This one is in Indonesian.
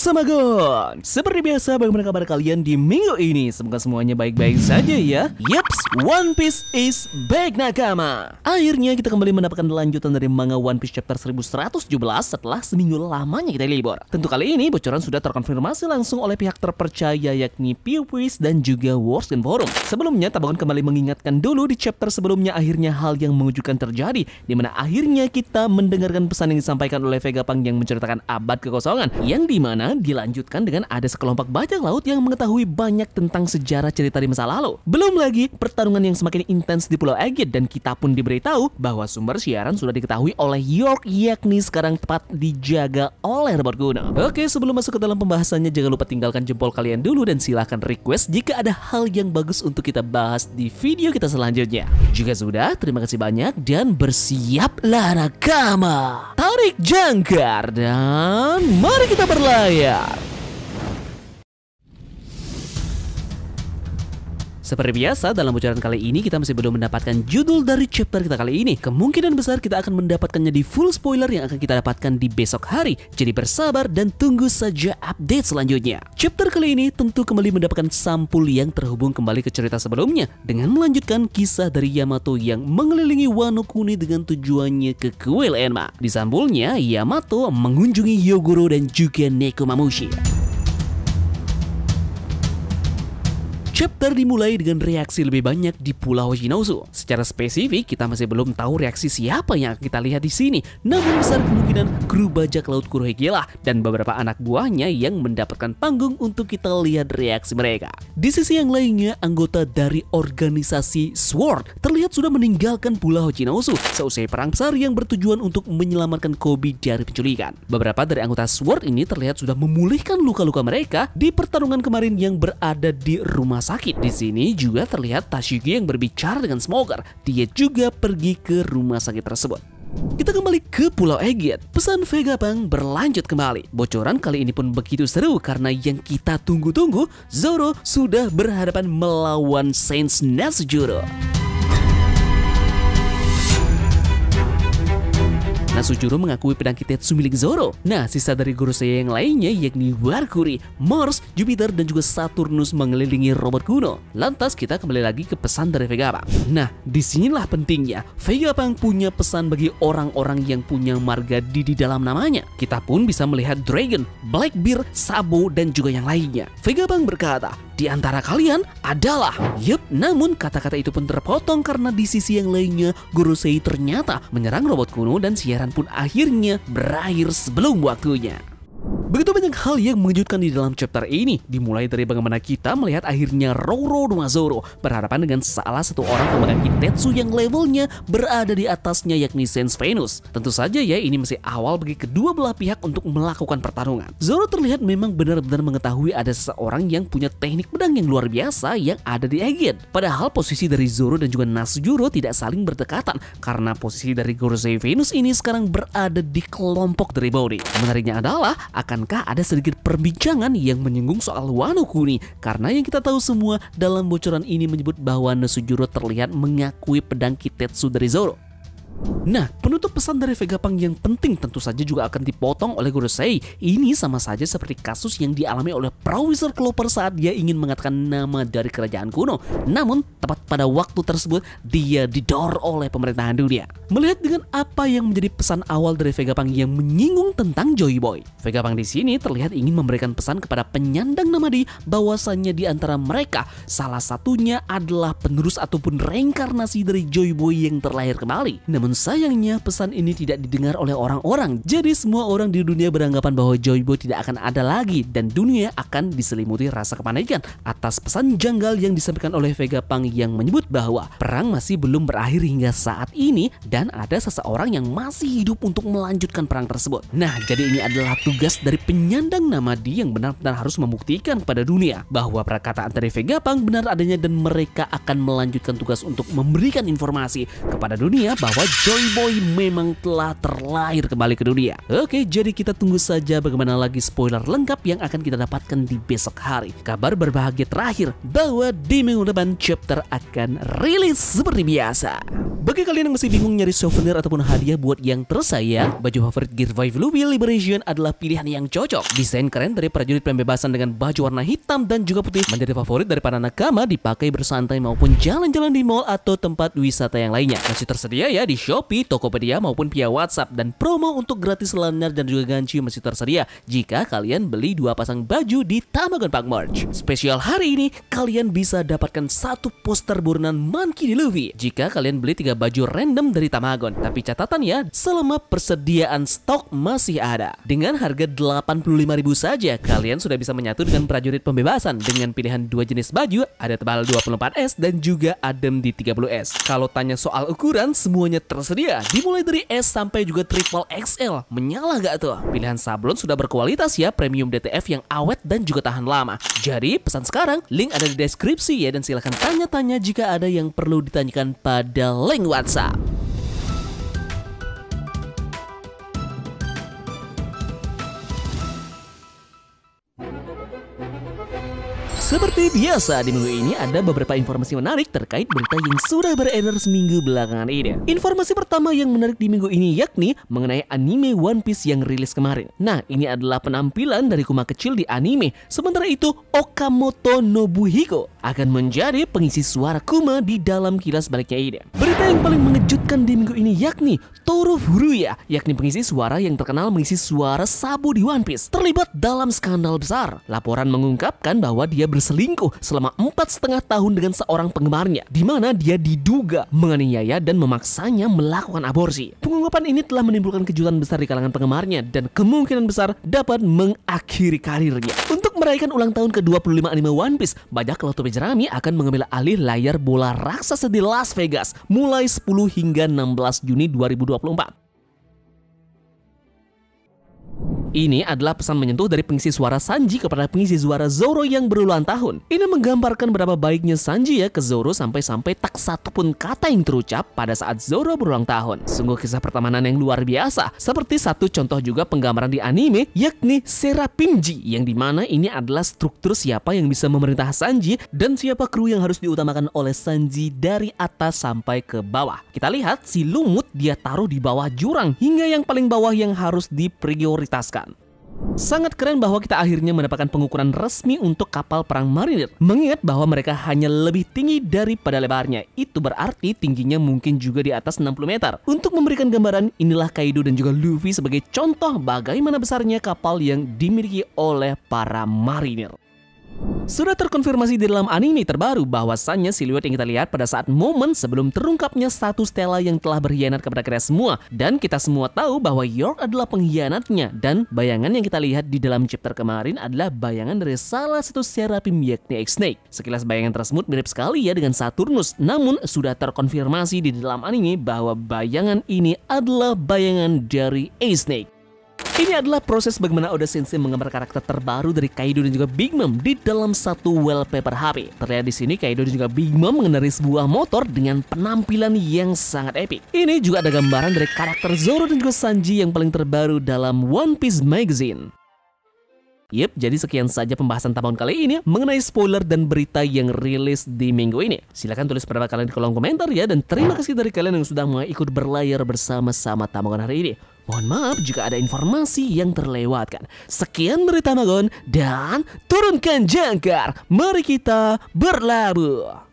Semangat! Seperti biasa bagaimana kabar kalian di minggu ini Semoga semuanya baik-baik saja ya Yeps, One Piece is back nakama Akhirnya kita kembali mendapatkan lanjutan dari manga One Piece chapter 1117 Setelah seminggu lamanya kita libur Tentu kali ini bocoran sudah terkonfirmasi langsung oleh pihak terpercaya Yakni Piwis dan juga Warskin Forum Sebelumnya tabungan kembali mengingatkan dulu di chapter sebelumnya Akhirnya hal yang mengejutkan terjadi di mana akhirnya kita mendengarkan pesan yang disampaikan oleh Vegapunk yang menceritakan abad kekosongan Yang dimana dilanjutkan dengan ada sekelompok bajak laut yang mengetahui banyak tentang sejarah cerita di masa lalu. Belum lagi pertarungan yang semakin intens di Pulau Agit dan kita pun diberitahu bahwa sumber siaran sudah diketahui oleh York yakni sekarang tepat dijaga oleh robot Guna. Oke, sebelum masuk ke dalam pembahasannya jangan lupa tinggalkan jempol kalian dulu dan silahkan request jika ada hal yang bagus untuk kita bahas di video kita selanjutnya. Jika sudah, terima kasih banyak dan bersiaplah nakama. Tarik jangkar dan mari kita berlayar. Yeah. Seperti biasa, dalam bocoran kali ini kita masih belum mendapatkan judul dari chapter kita kali ini. Kemungkinan besar kita akan mendapatkannya di full spoiler yang akan kita dapatkan di besok hari. Jadi bersabar dan tunggu saja update selanjutnya. Chapter kali ini tentu kembali mendapatkan sampul yang terhubung kembali ke cerita sebelumnya dengan melanjutkan kisah dari Yamato yang mengelilingi Wano Kuni dengan tujuannya ke Kuil Enma. Di sampulnya, Yamato mengunjungi Yogoro dan juga Nekomamushi. Chapter dimulai dengan reaksi lebih banyak di Pulau Shinosu. Secara spesifik, kita masih belum tahu reaksi siapa yang kita lihat di sini. Namun besar kemungkinan kru bajak laut Kurohige lah dan beberapa anak buahnya yang mendapatkan panggung untuk kita lihat reaksi mereka. Di sisi yang lainnya, anggota dari organisasi SWORD terlihat sudah meninggalkan Pulau Hinozu seusai perang besar yang bertujuan untuk menyelamatkan Kobe dari penculikan. Beberapa dari anggota SWORD ini terlihat sudah memulihkan luka-luka mereka di pertarungan kemarin yang berada di rumah sakit. Di sini juga terlihat Tashigi yang berbicara dengan Smoker. Dia juga pergi ke rumah sakit tersebut. Kita kembali ke Pulau Egyet. Pesan Vega Bang berlanjut kembali. Bocoran kali ini pun begitu seru karena yang kita tunggu-tunggu, Zoro sudah berhadapan melawan Saints Juro. Sujuro mengakui pedang Kitetsu milik Zoro. Nah, sisa dari guru saya yang lainnya yakni Warkuri, Mars, Jupiter, dan juga Saturnus mengelilingi robot kuno. Lantas kita kembali lagi ke pesan dari Vegapunk. Nah, disinilah pentingnya. Vegapunk punya pesan bagi orang-orang yang punya marga di di dalam namanya. Kita pun bisa melihat Dragon, Blackbeard, Sabo, dan juga yang lainnya. Vegapunk berkata, di antara kalian adalah. Yup, namun kata-kata itu pun terpotong karena di sisi yang lainnya Gorosei ternyata menyerang robot kuno dan siaran pun akhirnya berakhir sebelum waktunya. Begitu banyak hal yang mengejutkan di dalam chapter ini, dimulai dari bagaimana kita melihat akhirnya Roro Zoro berhadapan dengan salah satu orang pemegang Itetsu yang levelnya berada di atasnya yakni sense Venus. Tentu saja ya ini masih awal bagi kedua belah pihak untuk melakukan pertarungan. Zoro terlihat memang benar-benar mengetahui ada seseorang yang punya teknik pedang yang luar biasa yang ada di Agen. Padahal posisi dari Zoro dan juga Nasujuro tidak saling berdekatan karena posisi dari Gorosei Venus ini sekarang berada di kelompok dari Body. Menariknya adalah akan bukankah ada sedikit perbincangan yang menyinggung soal Wano Kuni? Karena yang kita tahu semua dalam bocoran ini menyebut bahwa Nesujuro terlihat mengakui pedang Kitetsu dari Zoro. Nah, penutup pesan dari Vega Pang yang penting tentu saja juga akan dipotong oleh Gorosei. Ini sama saja seperti kasus yang dialami oleh Prawiser Cloper saat dia ingin mengatakan nama dari kerajaan kuno. Namun, tepat pada waktu tersebut, dia didor oleh pemerintahan dunia. Melihat dengan apa yang menjadi pesan awal dari Vega Pang yang menyinggung tentang Joy Boy. Vega Pang di sini terlihat ingin memberikan pesan kepada penyandang nama di bahwasannya di antara mereka, salah satunya adalah penerus ataupun reinkarnasi dari Joy Boy yang terlahir kembali. Namun namun sayangnya pesan ini tidak didengar oleh orang-orang. Jadi semua orang di dunia beranggapan bahwa Joy Boy tidak akan ada lagi dan dunia akan diselimuti rasa kepanikan atas pesan janggal yang disampaikan oleh Vega Pang yang menyebut bahwa perang masih belum berakhir hingga saat ini dan ada seseorang yang masih hidup untuk melanjutkan perang tersebut. Nah, jadi ini adalah tugas dari penyandang nama di yang benar-benar harus membuktikan pada dunia bahwa perkataan dari Vega Pang benar adanya dan mereka akan melanjutkan tugas untuk memberikan informasi kepada dunia bahwa Joy Boy memang telah terlahir kembali ke dunia. Oke, jadi kita tunggu saja bagaimana lagi spoiler lengkap yang akan kita dapatkan di besok hari. Kabar berbahagia terakhir bahwa di minggu depan chapter akan rilis seperti biasa. Bagi kalian yang masih bingung nyari souvenir ataupun hadiah buat yang tersayang, baju favorit Gear 5 Louis Liberation adalah pilihan yang cocok. Desain keren dari prajurit pembebasan dengan baju warna hitam dan juga putih menjadi favorit dari para nakama dipakai bersantai maupun jalan-jalan di mall atau tempat wisata yang lainnya. Masih tersedia ya di Shopee, Tokopedia maupun via WhatsApp dan promo untuk gratis lanyard dan juga ganci masih tersedia jika kalian beli dua pasang baju di Tamagon Park March. Spesial hari ini, kalian bisa dapatkan satu poster burunan Monkey D. Luffy jika kalian beli tiga baju random dari Tamagon. Tapi catatannya, selama persediaan stok masih ada. Dengan harga 85.000 saja, kalian sudah bisa menyatu dengan prajurit pembebasan dengan pilihan dua jenis baju, ada tebal 24S dan juga adem di 30S. Kalau tanya soal ukuran, semuanya tersedia, dimulai dari S sampai juga triple XL. Menyala gak tuh? Pilihan sablon sudah berkualitas ya, premium DTF yang awet dan juga tahan lama. Jadi, pesan sekarang, link ada di deskripsi ya, dan silahkan tanya-tanya jika ada yang perlu ditanyakan pada link link WhatsApp. Seperti biasa, di minggu ini ada beberapa informasi menarik terkait berita yang sudah beredar seminggu belakangan ini. Informasi pertama yang menarik di minggu ini yakni mengenai anime One Piece yang rilis kemarin. Nah, ini adalah penampilan dari Kuma kecil di anime. Sementara itu, Okamoto Nobuhiko akan menjadi pengisi suara Kuma di dalam kilas baliknya ini. Berita yang paling mengejutkan di minggu ini yakni Toru Furuya, yakni pengisi suara yang terkenal mengisi suara Sabu di One Piece, terlibat dalam skandal besar. Laporan mengungkapkan bahwa dia berselingkuh selama empat setengah tahun dengan seorang penggemarnya, di mana dia diduga menganiaya dan memaksanya melakukan aborsi. Pengungkapan ini telah menimbulkan kejutan besar di kalangan penggemarnya dan kemungkinan besar dapat mengakhiri karirnya. Untuk meraihkan ulang tahun ke-25 anime One Piece, banyak Lotope Jerami akan mengambil alih layar bola raksasa di Las Vegas mulai mulai 10 hingga 16 Juni 2024. Ini adalah pesan menyentuh dari pengisi suara Sanji kepada pengisi suara Zoro yang berulang tahun. Ini menggambarkan berapa baiknya Sanji ya ke Zoro sampai-sampai tak satu pun kata yang terucap pada saat Zoro berulang tahun. Sungguh kisah pertemanan yang luar biasa. Seperti satu contoh juga penggambaran di anime yakni Serapimji yang dimana ini adalah struktur siapa yang bisa memerintah Sanji dan siapa kru yang harus diutamakan oleh Sanji dari atas sampai ke bawah. Kita lihat si Lumut dia taruh di bawah jurang hingga yang paling bawah yang harus diprioritaskan. Sangat keren bahwa kita akhirnya mendapatkan pengukuran resmi untuk kapal perang marinir. Mengingat bahwa mereka hanya lebih tinggi daripada lebarnya. Itu berarti tingginya mungkin juga di atas 60 meter. Untuk memberikan gambaran, inilah Kaido dan juga Luffy sebagai contoh bagaimana besarnya kapal yang dimiliki oleh para marinir. Sudah terkonfirmasi di dalam anime terbaru bahwasannya siluet yang kita lihat pada saat momen sebelum terungkapnya status Stella yang telah berkhianat kepada kita semua. Dan kita semua tahu bahwa York adalah pengkhianatnya. Dan bayangan yang kita lihat di dalam chapter kemarin adalah bayangan dari salah satu serapim yakni X-Snake. Sekilas bayangan tersebut mirip sekali ya dengan Saturnus. Namun sudah terkonfirmasi di dalam anime bahwa bayangan ini adalah bayangan dari A snake ini adalah proses bagaimana Oda Sensei menggambar karakter terbaru dari Kaido dan juga Big Mom di dalam satu wallpaper HP. Terlihat di sini Kaido dan juga Big Mom mengendarai sebuah motor dengan penampilan yang sangat epic. Ini juga ada gambaran dari karakter Zoro dan juga Sanji yang paling terbaru dalam One Piece Magazine. Yep, jadi sekian saja pembahasan tahun kali ini mengenai spoiler dan berita yang rilis di minggu ini. Silahkan tulis pendapat kalian di kolom komentar ya, dan terima kasih dari kalian yang sudah mau ikut berlayar bersama-sama tamangan hari ini. Mohon maaf jika ada informasi yang terlewatkan. Sekian berita Magon dan turunkan jangkar. Mari kita berlabuh.